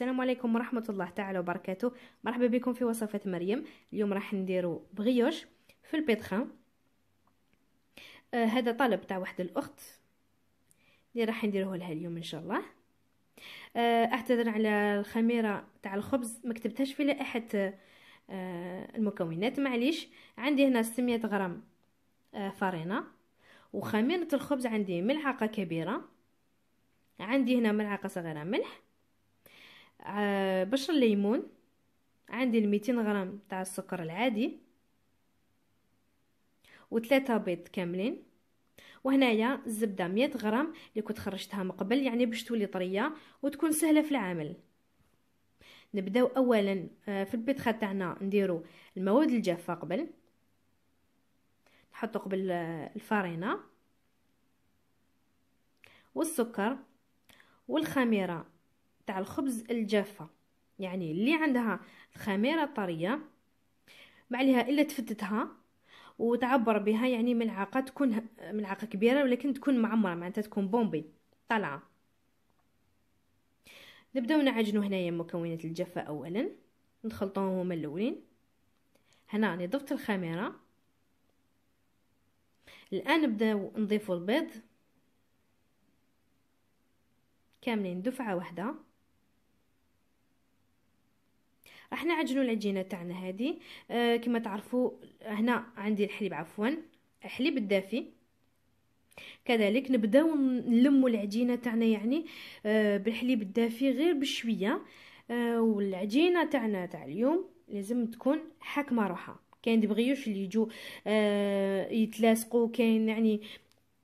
السلام عليكم ورحمة الله تعالى وبركاته مرحبا بكم في وصفة مريم اليوم راح نديرو بغيوش في البيتخان آه هذا طلب تاع واحد الأخت اللي راح نديروه لها اليوم إن شاء الله آه أعتذر على الخميرة تاع الخبز ما كتبتهاش في لائحة آه المكونات معليش عندي هنا 600 غرام آه فرينة وخميرة الخبز عندي ملعقة كبيرة عندي هنا ملعقة صغيرة ملح آه، بشر الليمون عندي الميتين غرام تاع السكر العادي وثلاثة بيض كاملين وهنايا الزبده 100 غرام اللي كنت خرجتها من قبل يعني باش تولي طريه وتكون سهله في العمل نبداو اولا آه، في البيتخا تاعنا نديرو المواد الجافه قبل نحطو قبل آه، الفرينه والسكر والخميره تاع الخبز الجافه يعني اللي عندها الخميره طريه ما عليها الا تفتتها وتعبر بها يعني ملعقه تكون ملعقه كبيره ولكن تكون معمره معناتها تكون بومبي طالعه نبداو نعجنو هنايا مكونات الجافه اولا نخلطوهم هما الاولين هنا راني ضفت الخميره الان نبداو نضيفو البيض كاملين دفعه واحده راح نعجنوا العجينه تاعنا هذه آه كما تعرفوا هنا عندي الحليب عفوا الحليب الدافي كذلك نبداو نلموا العجينه تاعنا يعني آه بالحليب الدافي غير بشويه آه والعجينه تاعنا تاع اليوم لازم تكون حاكمه روحها كاين دبغيوش اللي يجوا آه يتلاصقوا كاين يعني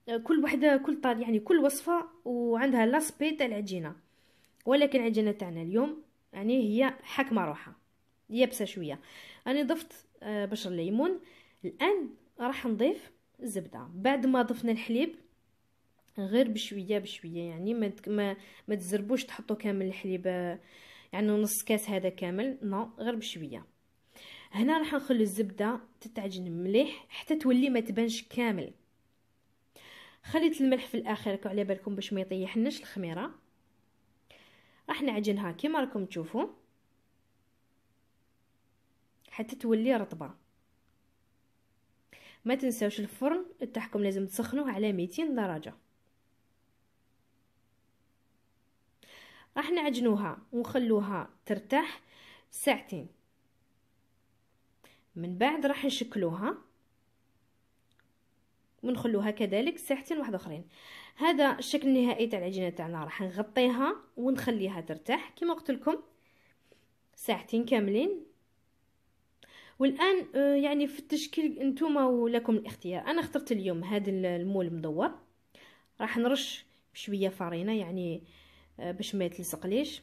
آه، كل وحده كل طال يعني كل وصفه وعندها لاسبي تاع العجينه ولكن العجينه تاعنا اليوم يعني هي حاكمه روحها يابسه شويه انا ضفت آه، بشر الليمون الان راح نضيف الزبده بعد ما ضفنا الحليب غير بشويه بشويه يعني ما ما, ما تزربوش تحطوا كامل الحليب آه، يعني نص كاس هذا كامل نو غير بشويه هنا راح نخلي الزبده تتعجن مليح حتى تولي ما تبانش كامل خليت الملح في الاخر على بالكم باش ما يطيحناش الخميره راح نعجنها كما راكم تشوفوا حتى تولي رطبه ما تنساوش الفرن تاعكم لازم تسخنوه على 200 درجه راح نعجنوها ونخلوها ترتاح ساعتين من بعد راح نشكلوها ونخلوها كذلك ساعتين واحد اخرين هذا الشكل النهائي تاع العجينه تاعنا راح نغطيها ونخليها ترتاح كما قلت لكم ساعتين كاملين والان آه، يعني في التشكيل نتوما ولكم الاختيار انا اخترت اليوم هذا المول مدور راح نرش بشويه فرينه يعني آه، باش ما يتلصقليش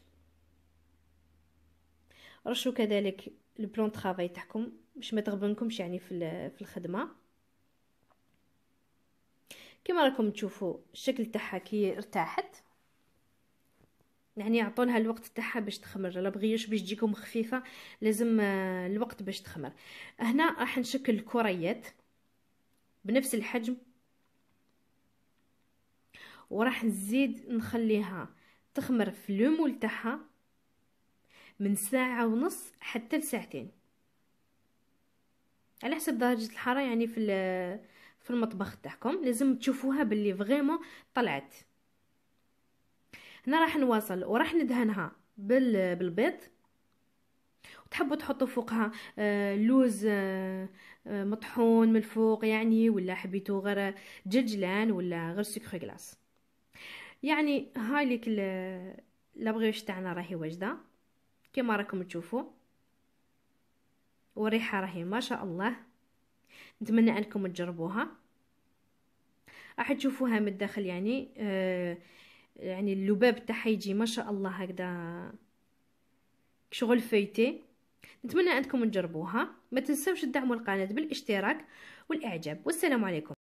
رشوا كذلك البلون طرافاي تاعكم باش ما تغبنكمش يعني في في الخدمه كما راكم تشوفوا الشكل تاعها كي ارتاحت يعني يعطونها الوقت تاعها باش تخمر لا بغيوش باش تجيكم خفيفه لازم آه، الوقت باش تخمر هنا راح نشكل كريات بنفس الحجم وراح نزيد نخليها تخمر في لومول تاعها من ساعه ونص حتى لساعتين على حسب درجه الحراره يعني في في المطبخ تاعكم لازم تشوفوها باللي فريمون طلعت هنا راح نواصل وراح ندهنها بالبيض تحبوا تحطوا فوقها آه، لوز آه، آه، مطحون من الفوق يعني ولا حبيتوا غير دجلجلان ولا غير سكر غلاس يعني هاي ليك لابغيوش تاعنا راهي واجده كما راكم تشوفوا وريحة راهي ما شاء الله نتمنى انكم تجربوها راح تشوفوها من الداخل يعني آه يعني اللباب تاعها يجي ما شاء الله هكذا شغل فيتي نتمنى انكم تجربوها ما تنسوش تدعموا القناه بالاشتراك والاعجاب والسلام عليكم